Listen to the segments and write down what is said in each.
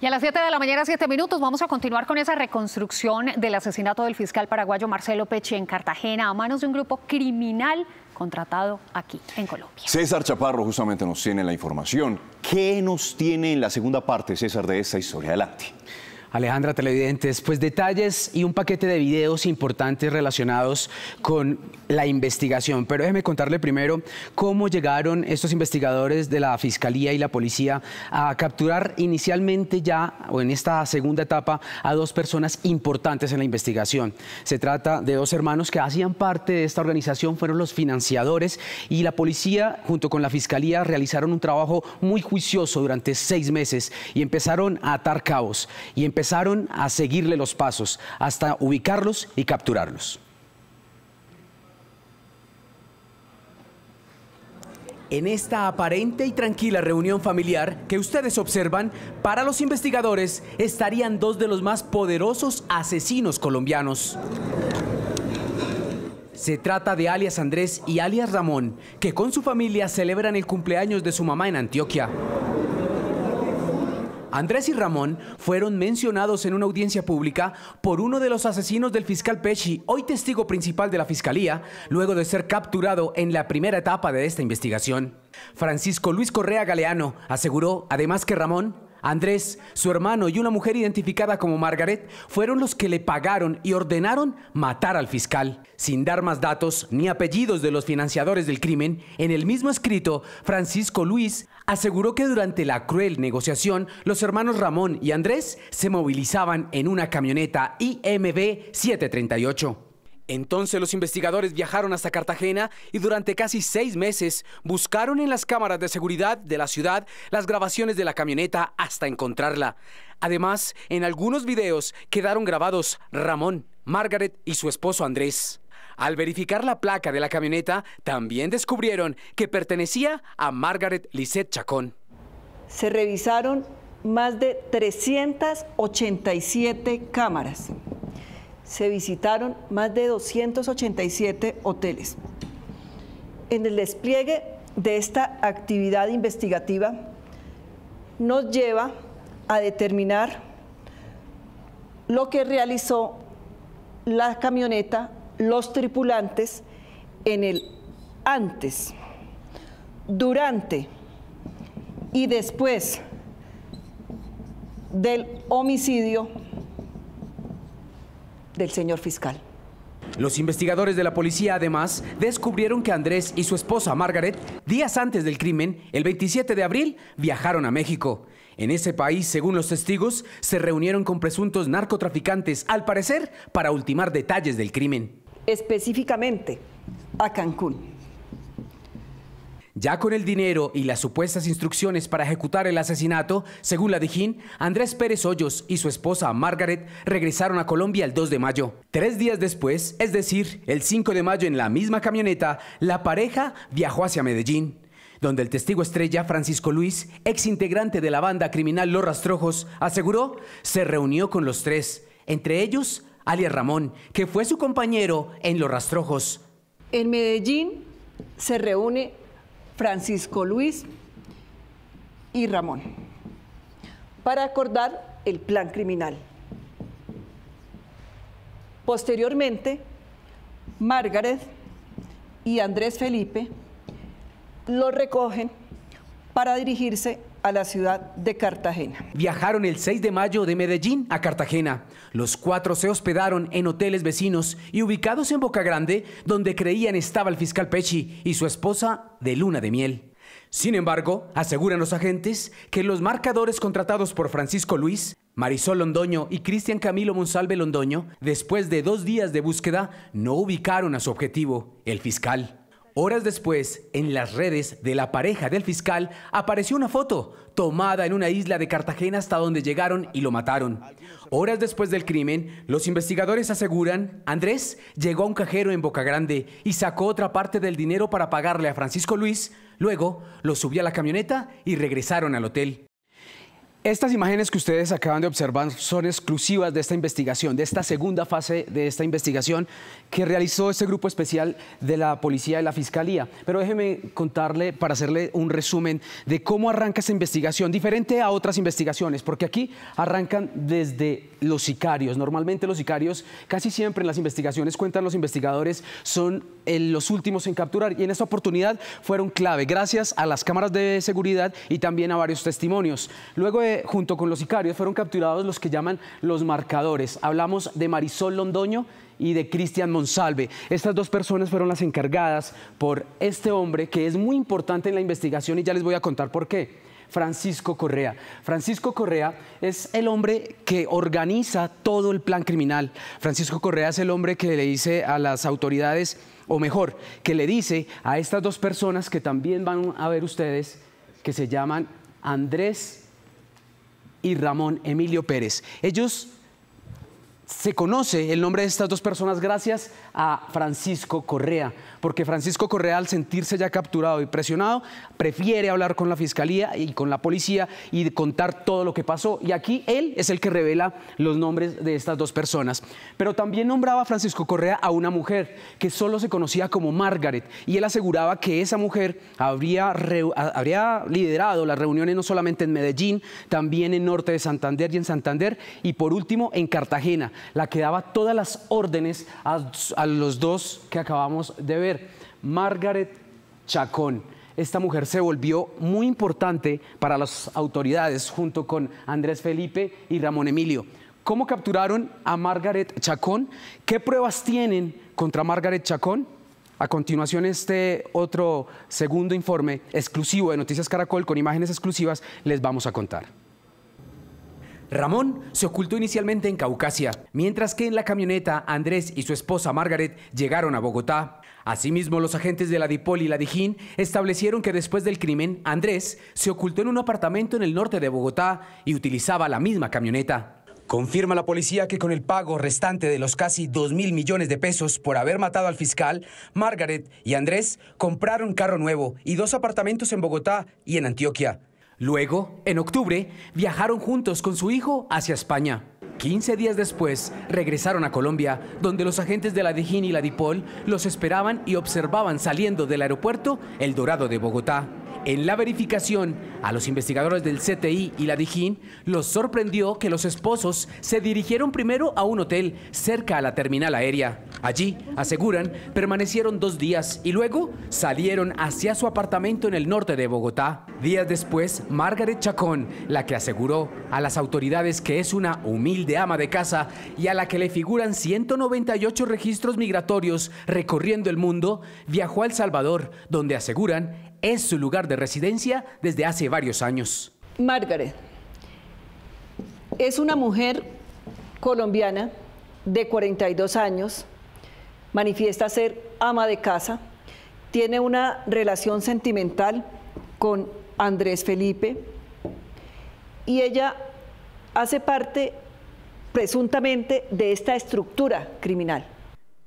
Y a las 7 de la mañana, 7 minutos, vamos a continuar con esa reconstrucción del asesinato del fiscal paraguayo Marcelo Peche en Cartagena a manos de un grupo criminal contratado aquí en Colombia. César Chaparro justamente nos tiene la información. ¿Qué nos tiene en la segunda parte, César, de esa historia? Adelante. Alejandra, televidentes, pues detalles y un paquete de videos importantes relacionados con la investigación. Pero déjeme contarle primero cómo llegaron estos investigadores de la Fiscalía y la Policía a capturar inicialmente ya, o en esta segunda etapa, a dos personas importantes en la investigación. Se trata de dos hermanos que hacían parte de esta organización, fueron los financiadores y la policía, junto con la Fiscalía, realizaron un trabajo muy juicioso durante seis meses y empezaron a atar cabos. Y empezaron a seguirle los pasos hasta ubicarlos y capturarlos. En esta aparente y tranquila reunión familiar que ustedes observan, para los investigadores estarían dos de los más poderosos asesinos colombianos. Se trata de alias Andrés y alias Ramón, que con su familia celebran el cumpleaños de su mamá en Antioquia. Andrés y Ramón fueron mencionados en una audiencia pública por uno de los asesinos del fiscal Pesci, hoy testigo principal de la fiscalía, luego de ser capturado en la primera etapa de esta investigación. Francisco Luis Correa Galeano aseguró además que Ramón Andrés, su hermano y una mujer identificada como Margaret fueron los que le pagaron y ordenaron matar al fiscal. Sin dar más datos ni apellidos de los financiadores del crimen, en el mismo escrito, Francisco Luis aseguró que durante la cruel negociación, los hermanos Ramón y Andrés se movilizaban en una camioneta IMB 738. Entonces los investigadores viajaron hasta Cartagena y durante casi seis meses buscaron en las cámaras de seguridad de la ciudad las grabaciones de la camioneta hasta encontrarla. Además, en algunos videos quedaron grabados Ramón, Margaret y su esposo Andrés. Al verificar la placa de la camioneta, también descubrieron que pertenecía a Margaret Lisette Chacón. Se revisaron más de 387 cámaras se visitaron más de 287 hoteles. En el despliegue de esta actividad investigativa nos lleva a determinar lo que realizó la camioneta, los tripulantes en el antes, durante y después del homicidio del señor fiscal. Los investigadores de la policía además descubrieron que Andrés y su esposa Margaret, días antes del crimen, el 27 de abril, viajaron a México. En ese país, según los testigos, se reunieron con presuntos narcotraficantes, al parecer, para ultimar detalles del crimen. Específicamente, a Cancún. Ya con el dinero y las supuestas instrucciones para ejecutar el asesinato, según la Dijín, Andrés Pérez Hoyos y su esposa Margaret regresaron a Colombia el 2 de mayo. Tres días después, es decir, el 5 de mayo en la misma camioneta, la pareja viajó hacia Medellín donde el testigo estrella Francisco Luis, ex integrante de la banda criminal Los Rastrojos, aseguró se reunió con los tres, entre ellos alias Ramón, que fue su compañero en Los Rastrojos. En Medellín se reúne Francisco Luis y Ramón, para acordar el plan criminal. Posteriormente, Margaret y Andrés Felipe lo recogen para dirigirse la ciudad de Cartagena. Viajaron el 6 de mayo de Medellín a Cartagena. Los cuatro se hospedaron en hoteles vecinos y ubicados en Boca Grande, donde creían estaba el fiscal Pechi y su esposa de luna de miel. Sin embargo, aseguran los agentes que los marcadores contratados por Francisco Luis, Marisol Londoño y Cristian Camilo Monsalve Londoño, después de dos días de búsqueda, no ubicaron a su objetivo, el fiscal. Horas después, en las redes de la pareja del fiscal apareció una foto tomada en una isla de Cartagena hasta donde llegaron y lo mataron. Horas después del crimen, los investigadores aseguran, Andrés llegó a un cajero en Boca Grande y sacó otra parte del dinero para pagarle a Francisco Luis, luego lo subió a la camioneta y regresaron al hotel. Estas imágenes que ustedes acaban de observar son exclusivas de esta investigación, de esta segunda fase de esta investigación que realizó este grupo especial de la policía y la fiscalía. Pero déjeme contarle para hacerle un resumen de cómo arranca esta investigación, diferente a otras investigaciones, porque aquí arrancan desde los sicarios. Normalmente los sicarios, casi siempre en las investigaciones, cuentan los investigadores, son los últimos en capturar y en esta oportunidad fueron clave, gracias a las cámaras de seguridad y también a varios testimonios. Luego de junto con los sicarios fueron capturados los que llaman los marcadores. Hablamos de Marisol Londoño y de Cristian Monsalve. Estas dos personas fueron las encargadas por este hombre que es muy importante en la investigación y ya les voy a contar por qué. Francisco Correa. Francisco Correa es el hombre que organiza todo el plan criminal. Francisco Correa es el hombre que le dice a las autoridades, o mejor, que le dice a estas dos personas que también van a ver ustedes, que se llaman Andrés y Ramón Emilio Pérez. Ellos se conoce el nombre de estas dos personas gracias a Francisco Correa, porque Francisco Correa al sentirse ya capturado y presionado, prefiere hablar con la fiscalía y con la policía y contar todo lo que pasó. Y aquí él es el que revela los nombres de estas dos personas. Pero también nombraba a Francisco Correa a una mujer que solo se conocía como Margaret, y él aseguraba que esa mujer habría, habría liderado las reuniones no solamente en Medellín, también en Norte de Santander y en Santander, y por último en Cartagena la que daba todas las órdenes a, los dos que acabamos de ver, Margaret Chacón. Esta mujer se volvió muy importante para las autoridades junto con Andrés Felipe y Ramón Emilio. ¿Cómo capturaron a Margaret Chacón? ¿Qué pruebas tienen contra Margaret Chacón? A continuación, este otro segundo informe exclusivo de Noticias Caracol con imágenes exclusivas les vamos a contar. Ramón se ocultó inicialmente en Caucasia, mientras que en la camioneta Andrés y su esposa Margaret llegaron a Bogotá. Asimismo, los agentes de la Dipol y la Dijín establecieron que después del crimen, Andrés se ocultó en un apartamento en el norte de Bogotá y utilizaba la misma camioneta. Confirma la policía que con el pago restante de los casi 2 mil millones de pesos por haber matado al fiscal, Margaret y Andrés compraron un carro nuevo y dos apartamentos en Bogotá y en Antioquia. Luego, en octubre, viajaron juntos con su hijo hacia España. 15 días después, regresaron a Colombia, donde los agentes de la Dijín y la Dipol los esperaban y observaban saliendo del aeropuerto El Dorado de Bogotá. En la verificación, a los investigadores del CTI y la Dijín los sorprendió que los esposos se dirigieron primero a un hotel cerca a la terminal aérea. Allí, aseguran, permanecieron dos días y luego salieron hacia su apartamento en el norte de Bogotá. Días después, Margaret Chacón, la que aseguró a las autoridades que es una humilde ama de casa y a la que le figuran 198 registros migratorios recorriendo el mundo, viajó a El Salvador, donde aseguran es su lugar de residencia desde hace varios años. Margaret es una mujer colombiana de 42 años, manifiesta ser ama de casa, tiene una relación sentimental con Andrés Felipe y ella hace parte presuntamente de esta estructura criminal.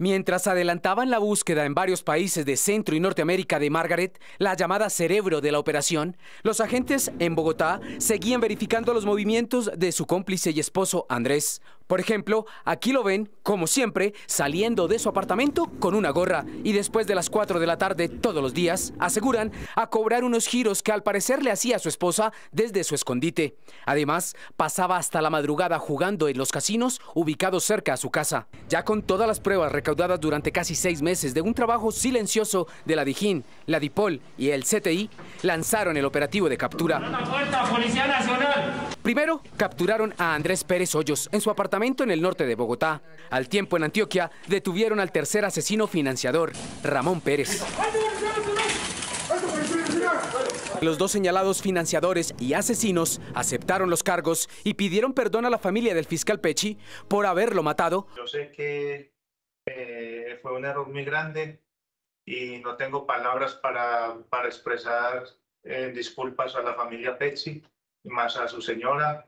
Mientras adelantaban la búsqueda en varios países de Centro y Norteamérica de Margaret, la llamada cerebro de la operación, los agentes en Bogotá seguían verificando los movimientos de su cómplice y esposo Andrés, por ejemplo, aquí lo ven, como siempre, saliendo de su apartamento con una gorra y después de las 4 de la tarde todos los días, aseguran, a cobrar unos giros que al parecer le hacía a su esposa desde su escondite. Además, pasaba hasta la madrugada jugando en los casinos ubicados cerca a su casa. Ya con todas las pruebas recaudadas durante casi seis meses de un trabajo silencioso de la Dijín, la Dipol y el CTI, lanzaron el operativo de captura. Primero, capturaron a Andrés Pérez Hoyos en su apartamento en el norte de Bogotá. Al tiempo en Antioquia, detuvieron al tercer asesino financiador, Ramón Pérez. Los dos señalados financiadores y asesinos aceptaron los cargos y pidieron perdón a la familia del fiscal Pechi por haberlo matado. Yo sé que eh, fue un error muy grande y no tengo palabras para, expresar eh, disculpas a la familia Pechi más a su señora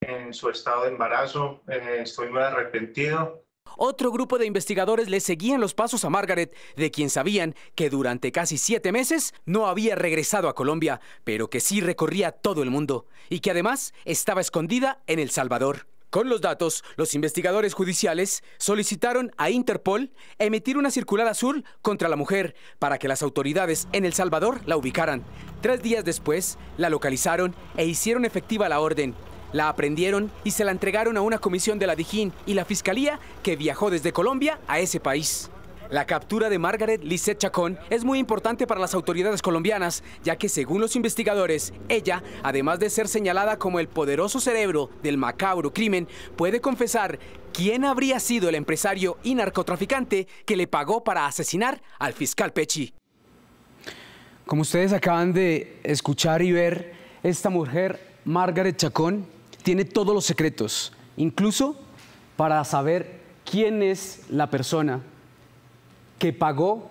en su estado de embarazo. Eh, estoy muy arrepentido. Otro grupo de investigadores le seguían los pasos a Margaret, de quien sabían que durante casi siete meses no había regresado a Colombia, pero que sí recorría todo el mundo y que además estaba escondida en El Salvador. Con los datos, los investigadores judiciales solicitaron a Interpol emitir una circular azul contra la mujer para que las autoridades en El Salvador la ubicaran. Tres días después, la localizaron e hicieron efectiva la orden. La aprendieron y se la entregaron a una comisión de la Dijín y la Fiscalía que viajó desde Colombia a ese país. La captura de Margaret Lisset Chacón es muy importante para las autoridades colombianas, ya que según los investigadores, ella, además de ser señalada como el poderoso cerebro del macabro crimen, puede confesar quién habría sido el empresario y narcotraficante que le pagó para asesinar al fiscal Pechi. Como ustedes acaban de escuchar y ver, esta mujer, Margaret Chacón, tiene todos los secretos, incluso para saber quién es la persona que pagó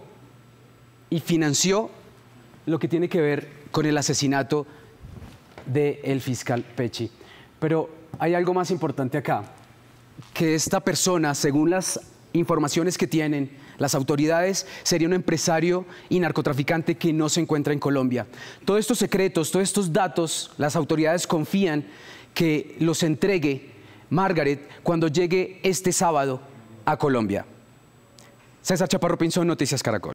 y financió lo que tiene que ver con el asesinato del fiscal Pechi. Pero hay algo más importante acá, que esta persona, según las informaciones que tienen las autoridades, sería un empresario y narcotraficante que no se encuentra en Colombia. Todos estos secretos, todos estos datos, las autoridades confían que los entregue Margaret cuando llegue este sábado a Colombia. César Chaparro Pinzón, Noticias Caracol.